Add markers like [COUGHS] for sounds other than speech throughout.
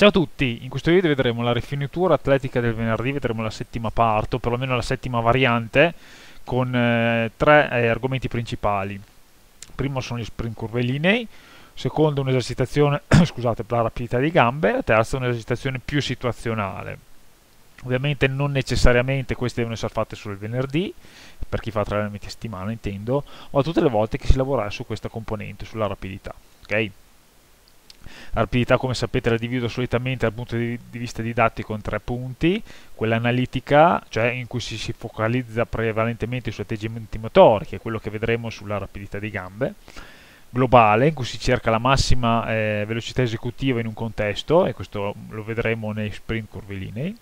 Ciao a tutti, in questo video vedremo la rifinitura atletica del venerdì, vedremo la settima parte, o perlomeno la settima variante, con eh, tre eh, argomenti principali. Primo sono gli sprint curve linei, secondo un'esercitazione, [COUGHS] scusate, per la rapidità di gambe, terzo un'esercitazione più situazionale. Ovviamente non necessariamente queste devono essere fatte solo il venerdì, per chi fa tre allenamenti a settimana intendo, ma tutte le volte che si lavora su questa componente, sulla rapidità. ok? Rapidità, come sapete, la divido solitamente dal punto di vista didattico in tre punti. Quella analitica, cioè in cui si, si focalizza prevalentemente su atteggiamenti motori, che è quello che vedremo sulla rapidità di gambe. Globale, in cui si cerca la massima eh, velocità esecutiva in un contesto, e questo lo vedremo nei sprint curvilinei.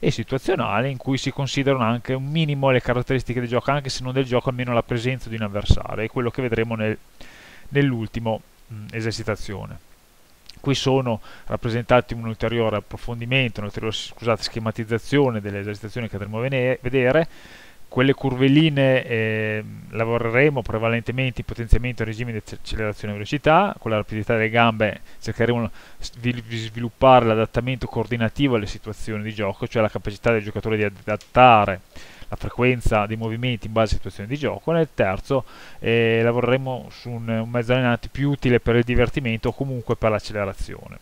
E situazionale, in cui si considerano anche un minimo le caratteristiche del gioco, anche se non del gioco, almeno la presenza di un avversario, è quello che vedremo nel, nell'ultimo mm, esercitazione qui sono rappresentati un ulteriore approfondimento, un'ulteriore scusate, schematizzazione delle esercitazioni che andremo a vedere, quelle curvelline eh, lavoreremo prevalentemente in potenziamento in regime di accelerazione e velocità, con la rapidità delle gambe cercheremo di sviluppare l'adattamento coordinativo alle situazioni di gioco, cioè la capacità del giocatore di adattare la frequenza dei movimenti in base alla situazione di gioco, nel terzo eh, lavoreremo su un, un mezzo allenante più utile per il divertimento o comunque per l'accelerazione.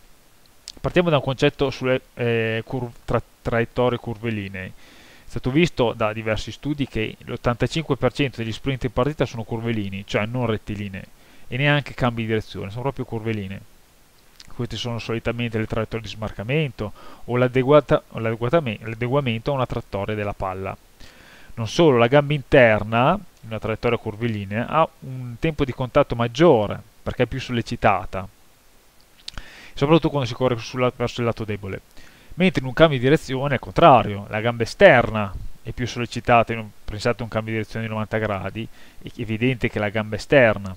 Partiamo da un concetto sulle eh, cur tra traiettorie curvelinee. È stato visto da diversi studi che l'85% degli sprint in partita sono curvelini, cioè non rettilinee, e neanche cambi di direzione, sono proprio curveline queste sono solitamente le traiettorie di smarcamento o l'adeguamento a una trattoria della palla. Non solo, la gamba interna, in una traiettoria curvilinea, ha un tempo di contatto maggiore perché è più sollecitata, soprattutto quando si corre sul, verso il lato debole. Mentre in un cambio di direzione è contrario, la gamba esterna è più sollecitata, in un, pensate a un cambio di direzione di 90 gradi, è evidente che la gamba esterna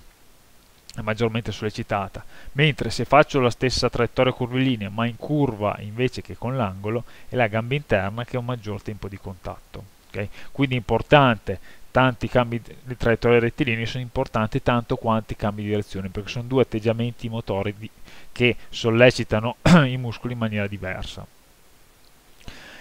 è maggiormente sollecitata, mentre se faccio la stessa traiettoria curvilinea ma in curva invece che con l'angolo, è la gamba interna che ha un maggior tempo di contatto okay? quindi è importante tanti cambi di traiettoria rettilinea sono importanti tanto quanto i cambi di direzione perché sono due atteggiamenti motori di, che sollecitano [CLEARS THROAT] i muscoli in maniera diversa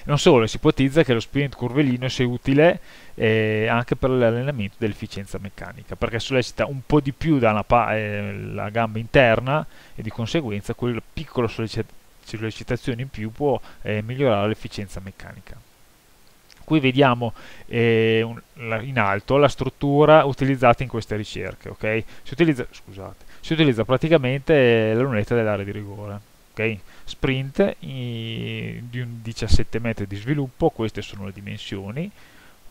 non solo, si ipotizza che lo sprint curvelino sia utile eh, anche per l'allenamento dell'efficienza meccanica, perché sollecita un po' di più dalla eh, la gamba interna e di conseguenza quella piccola sollecitazione in più può eh, migliorare l'efficienza meccanica qui vediamo eh, un, la, in alto la struttura utilizzata in queste ricerche, okay? si, utilizza, scusate, si utilizza, praticamente eh, la lunetta dell'area di rigore, okay? Sprint i, di 17 metri di sviluppo, queste sono le dimensioni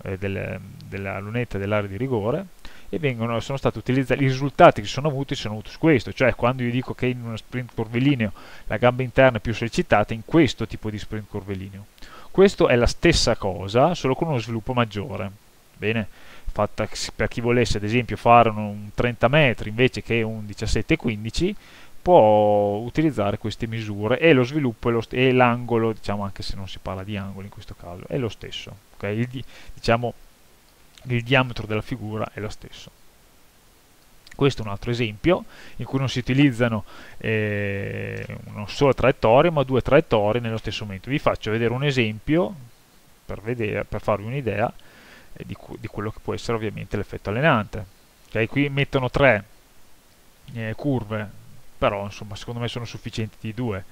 eh, del, della lunetta dell'area di rigore, e vengono, sono stati utilizzati, i risultati che sono avuti sono avuti su questo, cioè quando io dico che in uno sprint curvilineo la gamba interna è più sollecitata, in questo tipo di sprint curvilineo. Questo è la stessa cosa, solo con uno sviluppo maggiore. Bene, fatta per chi volesse ad esempio fare un 30 metri invece che un 17-15, può utilizzare queste misure e lo sviluppo e l'angolo, diciamo anche se non si parla di angolo in questo caso, è lo stesso. Okay? Il, diciamo, il diametro della figura è lo stesso. Questo è un altro esempio in cui non si utilizzano eh, una sola traiettoria ma due traiettorie nello stesso momento. Vi faccio vedere un esempio per, vedere, per farvi un'idea eh, di, di, quello che può essere ovviamente l'effetto allenante. Okay? Qui mettono tre eh, curve, però insomma secondo me sono sufficienti di due.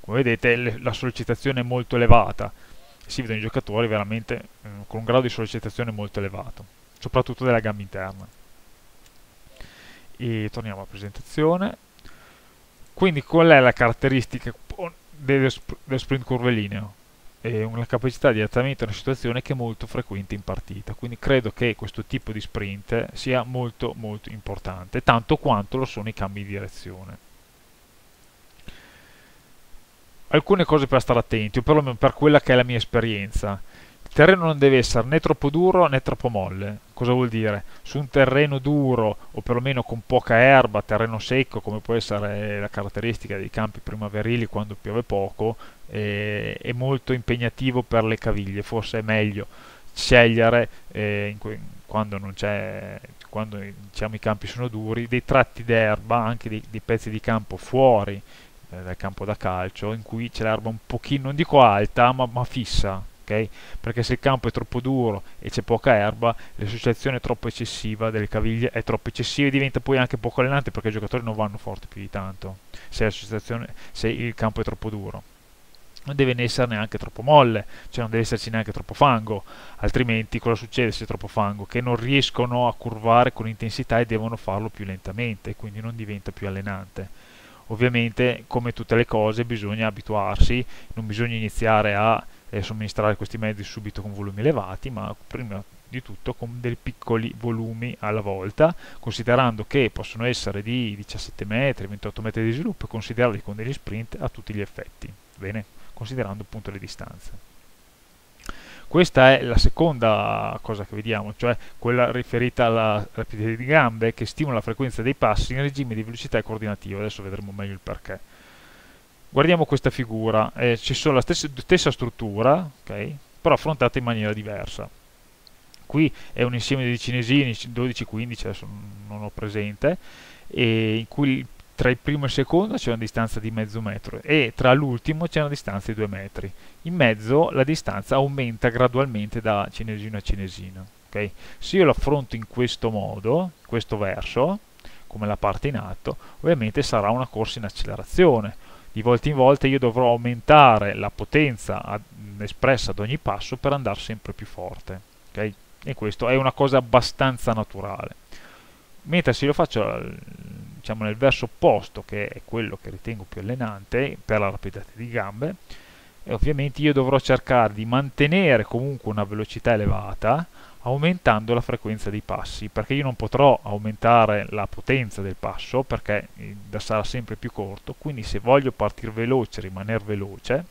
Come vedete le, la sollecitazione è molto elevata, si vedono i giocatori veramente eh, con un grado di sollecitazione molto elevato, soprattutto della gamba interna e torniamo alla presentazione quindi qual è la caratteristica dello, sprint curve sprint È una capacità di adattamento a una situazione che è molto frequente in partita quindi credo che questo tipo di sprint sia molto molto importante tanto quanto lo sono i cambi di direzione alcune cose per stare attenti o perlomeno per quella che è la mia esperienza il terreno non deve essere né troppo duro né troppo molle. Cosa vuol dire? Su un terreno duro o perlomeno con poca erba, terreno secco, come può essere la caratteristica dei campi primaverili quando piove poco, eh, è molto impegnativo per le caviglie. Forse è meglio scegliere eh, quando, quando diciamo, i campi sono duri, dei tratti d'erba, anche dei, dei pezzi di campo fuori eh, dal campo da calcio in cui c'è l'erba un pochino, non dico alta, ma, ma fissa, ok? Perché se il campo è troppo duro e c'è poca erba, l'associazione troppo eccessiva delle caviglie, è troppo eccessiva e diventa poi anche poco allenante perché i giocatori non vanno forti più di tanto se, se il campo è troppo duro non deve essere neanche troppo molle, cioè non deve esserci neanche troppo fango, altrimenti cosa succede se è troppo fango? Che non riescono a curvare con intensità e devono farlo più lentamente, quindi non diventa più allenante. Ovviamente, come tutte le cose, bisogna abituarsi, non bisogna iniziare a eh, somministrare questi mezzi subito con volumi elevati, ma prima di tutto con dei piccoli volumi alla volta, considerando che possono essere di 17 metri, 28 metri di sviluppo e considerarli con degli sprint a tutti gli effetti, bene? considerando appunto le distanze. Questa è la seconda cosa che vediamo, cioè quella riferita alla rapidità di gambe che stimola la frequenza dei passi in regime di velocità e coordinativo. adesso vedremo meglio il perché guardiamo questa figura, eh, ci sono la stessa, stessa struttura, okay, però affrontata in maniera diversa. Qui è un insieme di cinesini, 12-15, adesso non ho presente, in cui tra il primo e il secondo c'è una distanza di mezzo metro e tra l'ultimo c'è una distanza di due metri. In mezzo la distanza aumenta gradualmente da cinesino a cinesino. Okay? Se io lo affronto in questo modo, in questo verso, come la parte in alto, ovviamente sarà una corsa in accelerazione di volta in volta io dovrò aumentare la potenza ad, espressa ad ogni passo per andare sempre più forte okay? e questo è una cosa abbastanza naturale mentre se lo faccio diciamo, nel verso opposto che è quello che ritengo più allenante per la rapidità di gambe eh, ovviamente io dovrò cercare di mantenere comunque una velocità elevata aumentando la frequenza dei passi, perché io non potrò aumentare la potenza del passo, perché eh, sarà sempre più corto, quindi se voglio partire veloce, rimanere veloce,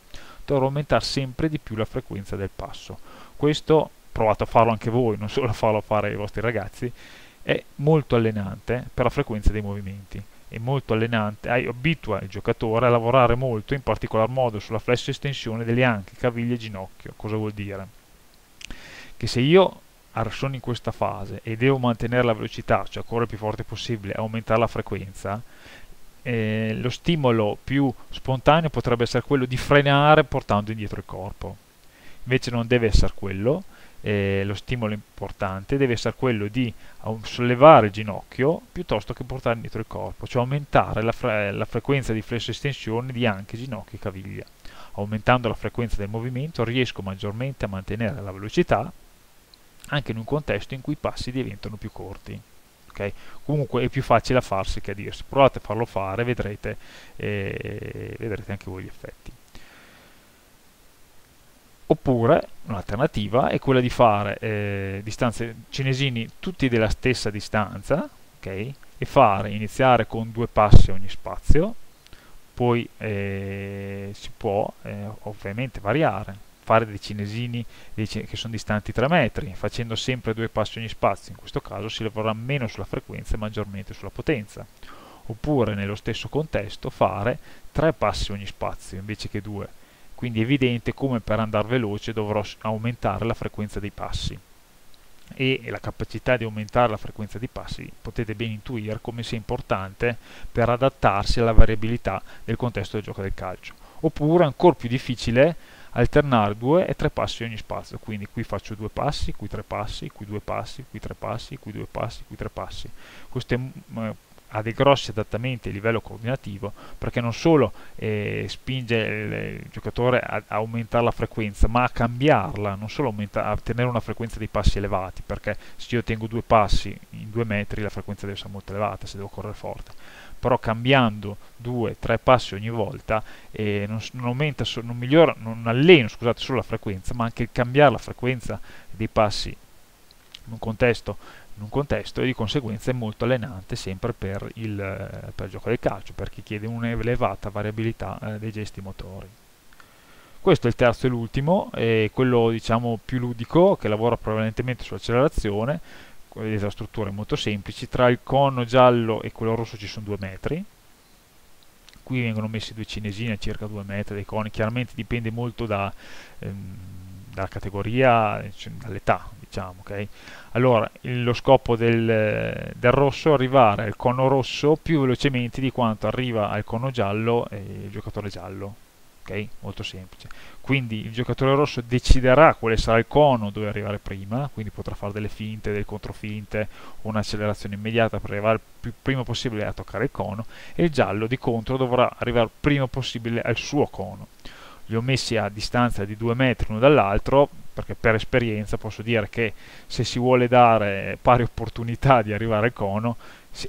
dovrò aumentare sempre di più la frequenza del passo. Questo provate a farlo anche voi, non solo a farlo fare ai vostri ragazzi, è molto allenante per la frequenza dei movimenti è molto allenante, abitua il giocatore a lavorare molto, in particolar modo sulla flesso estensione delle anche, caviglie e ginocchio. Cosa vuol dire? Che se io sono in questa fase e devo mantenere la velocità, cioè correre il più forte possibile, aumentare la frequenza, eh, lo stimolo più spontaneo potrebbe essere quello di frenare portando indietro il corpo. Invece non deve essere quello, eh, lo stimolo importante deve essere quello di sollevare il ginocchio piuttosto che portare indietro il corpo, cioè aumentare la, fre la frequenza di flesso estensione di anche ginocchio e caviglia. Aumentando la frequenza del movimento riesco maggiormente a mantenere la velocità anche in un contesto in cui i passi diventano più corti. Okay? Comunque è più facile a farsi che a dirsi. Provate a farlo fare, vedrete, eh, vedrete anche voi gli effetti. Oppure un'alternativa è quella di fare eh, distanze cinesini tutti della stessa distanza okay? e fare iniziare con due passi ogni spazio, poi eh, si può eh, ovviamente variare fare dei cinesini che sono distanti 3 metri, facendo sempre due passi ogni spazio, in questo caso si lavorerà meno sulla frequenza e maggiormente sulla potenza. Oppure nello stesso contesto fare tre passi ogni spazio invece che due. quindi è evidente come per andare veloce dovrò aumentare la frequenza dei passi e la capacità di aumentare la frequenza dei passi potete ben intuire come sia importante per adattarsi alla variabilità del contesto del gioco del calcio oppure ancora più difficile alternare due e tre passi ogni spazio, quindi qui faccio due passi, qui tre passi, qui due passi, qui tre passi, qui due passi, qui tre passi. Questo è, mm, eh, ha dei grossi adattamenti a livello coordinativo perché non solo eh, spinge il, il giocatore a, a, aumentare la frequenza ma a cambiarla, non solo aumenta, a tenere una frequenza dei passi elevati perché se io tengo due passi in due metri la frequenza deve essere molto elevata se devo correre forte però cambiando due, tre passi ogni volta eh, non, non, aumenta, non, migliora, non alleno scusate, solo la frequenza, ma anche il cambiare la frequenza dei passi in un contesto un contesto e di conseguenza è molto allenante sempre per il, per il gioco del calcio perché chiede un'elevata variabilità eh, dei gesti motori. Questo è il terzo e l'ultimo, quello diciamo più ludico che lavora prevalentemente sull'accelerazione vedete la struttura è molto semplice, tra il cono giallo e quello rosso ci sono due metri, qui vengono messi due cinesine a circa due metri dei coni, chiaramente dipende molto da, ehm, dalla categoria, cioè, dall'età, diciamo, ok? Allora, il, lo scopo del, del, rosso è arrivare al cono rosso più velocemente di quanto arriva al cono giallo eh, il giocatore giallo, ok? Molto semplice. Quindi il giocatore rosso deciderà quale sarà il cono dove arrivare prima, quindi potrà fare delle finte, delle controfinte, un'accelerazione immediata per arrivare il più prima possibile a toccare il cono, e il giallo di contro dovrà arrivare prima possibile al suo cono. Li ho messi a distanza di 2 metri l'uno dall'altro, perché per esperienza posso dire che se si vuole dare pari opportunità di arrivare al cono,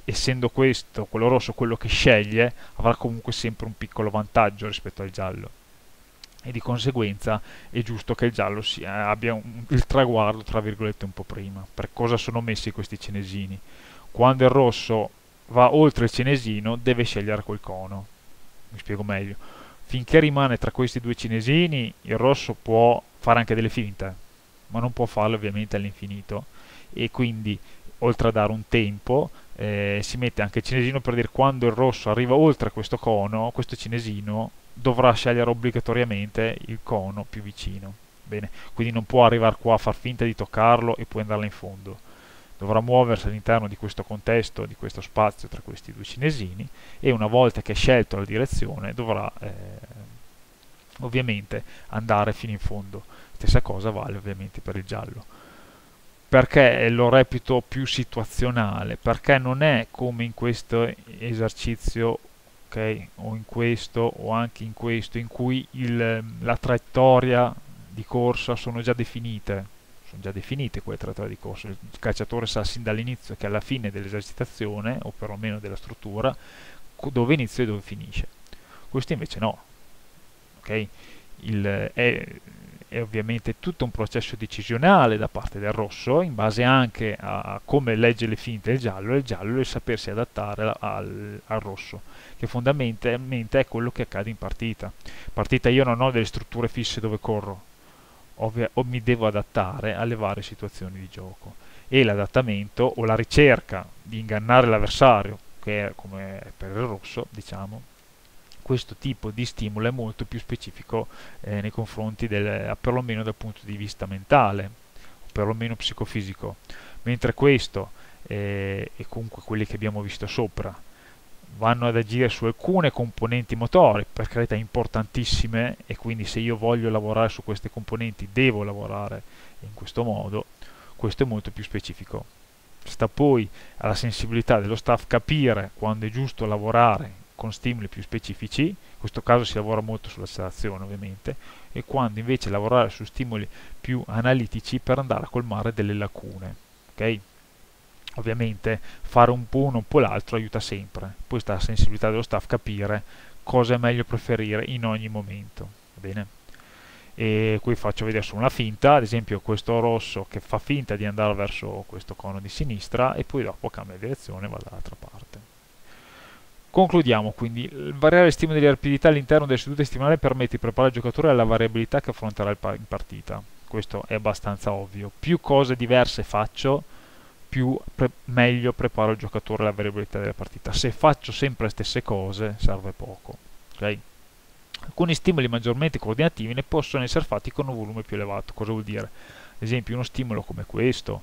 essendo questo, quello rosso, quello che sceglie, avrà comunque sempre un piccolo vantaggio rispetto al giallo. E di conseguenza è giusto che il giallo sia, abbia un, il traguardo, tra virgolette, un po' prima. Per cosa sono messi questi cinesini? Quando il rosso va oltre il cinesino, deve scegliere quel cono. Mi spiego meglio. Finché rimane tra questi due cinesini, il rosso può fare anche delle finte, ma non può farle ovviamente all'infinito. E quindi, oltre a dare un tempo, eh, si mette anche il cinesino per dire quando il rosso arriva oltre questo cono, questo cinesino dovrà scegliere obbligatoriamente il cono più vicino. Bene, quindi non può arrivare qua a far finta di toccarlo e poi andarla in fondo. Dovrà muoversi all'interno di questo contesto, di questo spazio tra questi due cinesini e una volta che ha scelto la direzione dovrà eh, ovviamente andare fino in fondo stessa cosa vale ovviamente per il giallo perché lo reputo più situazionale perché non è come in questo esercizio okay, o in questo o anche in questo in cui il, la traiettoria di corsa sono già definite sono già definite quelle traiettorie di corsa il calciatore sa sin dall'inizio che alla fine dell'esercitazione o perlomeno della struttura dove inizia e dove finisce questo invece no Okay? Il, è, è, ovviamente tutto un processo decisionale da parte del rosso in base anche a, come legge le finte il giallo e il giallo è sapersi adattare al, al, rosso che fondamentalmente è quello che accade in partita partita io non ho delle strutture fisse dove corro ovvia, o mi devo adattare alle varie situazioni di gioco e l'adattamento o la ricerca di ingannare l'avversario che è come per il rosso diciamo questo tipo di stimolo è molto più specifico eh, nei confronti del, eh, perlomeno dal punto di vista mentale, o perlomeno psicofisico, mentre questo eh, e comunque quelli che abbiamo visto sopra vanno ad agire su alcune componenti motori, per carità importantissime, e quindi se io voglio lavorare su queste componenti devo lavorare in questo modo, questo è molto più specifico. Sta poi alla sensibilità dello staff capire quando è giusto lavorare con stimoli più specifici, in questo caso si lavora molto sull'accelerazione ovviamente, e quando invece lavorare su stimoli più analitici per andare a colmare delle lacune. Okay? Ovviamente fare un po' uno un po' l'altro aiuta sempre, poi sta la sensibilità dello staff capire cosa è meglio preferire in ogni momento. Va bene? E qui faccio vedere solo una finta, ad esempio questo rosso che fa finta di andare verso questo cono di sinistra e poi dopo cambia direzione e va dall'altra parte. Concludiamo quindi, variare le stime delle rapidità all'interno delle sedute stimolari permette di preparare il giocatore alla variabilità che affronterà in partita, questo è abbastanza ovvio, più cose diverse faccio, più pre meglio preparo il giocatore alla variabilità della partita, se faccio sempre le stesse cose serve poco. Okay? Alcuni stimoli maggiormente coordinativi ne possono essere fatti con un volume più elevato, cosa vuol dire? Ad esempio uno stimolo come questo,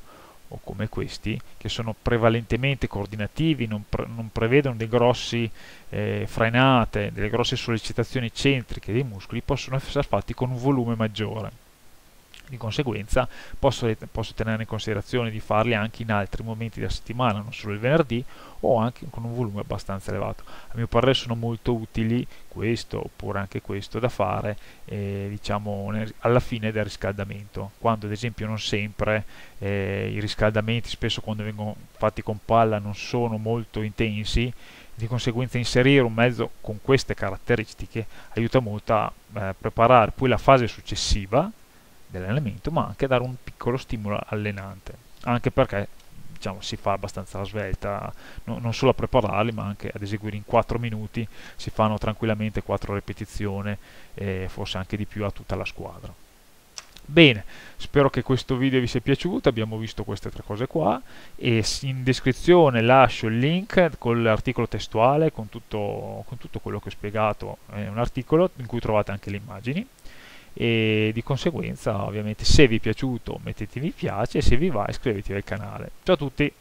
o come questi, che sono prevalentemente coordinativi, non, pre non prevedono dei grossi eh, frenate, delle grosse sollecitazioni centriche dei muscoli, possono essere fatti con un volume maggiore di conseguenza posso, posso, tenere in considerazione di farli anche in altri momenti della settimana, non solo il venerdì, o anche con un volume abbastanza elevato. A mio parere sono molto utili questo oppure anche questo da fare eh, diciamo, alla fine del riscaldamento, quando ad esempio non sempre eh, i riscaldamenti spesso quando vengono fatti con palla non sono molto intensi, di conseguenza inserire un mezzo con queste caratteristiche aiuta molto a eh, preparare poi la fase successiva dell'allenamento, ma anche dare un piccolo stimolo allenante, anche perché diciamo, si fa abbastanza la svelta, no, non solo a prepararli, ma anche ad eseguire in 4 minuti, si fanno tranquillamente 4 ripetizioni e forse anche di più a tutta la squadra. Bene, spero che questo video vi sia piaciuto, abbiamo visto queste tre cose qua e in descrizione lascio il link con l'articolo testuale, con tutto, con tutto quello che ho spiegato, è eh, un articolo in cui trovate anche le immagini e di conseguenza ovviamente se vi è piaciuto mettete mi piace se vi va iscrivetevi al canale ciao a tutti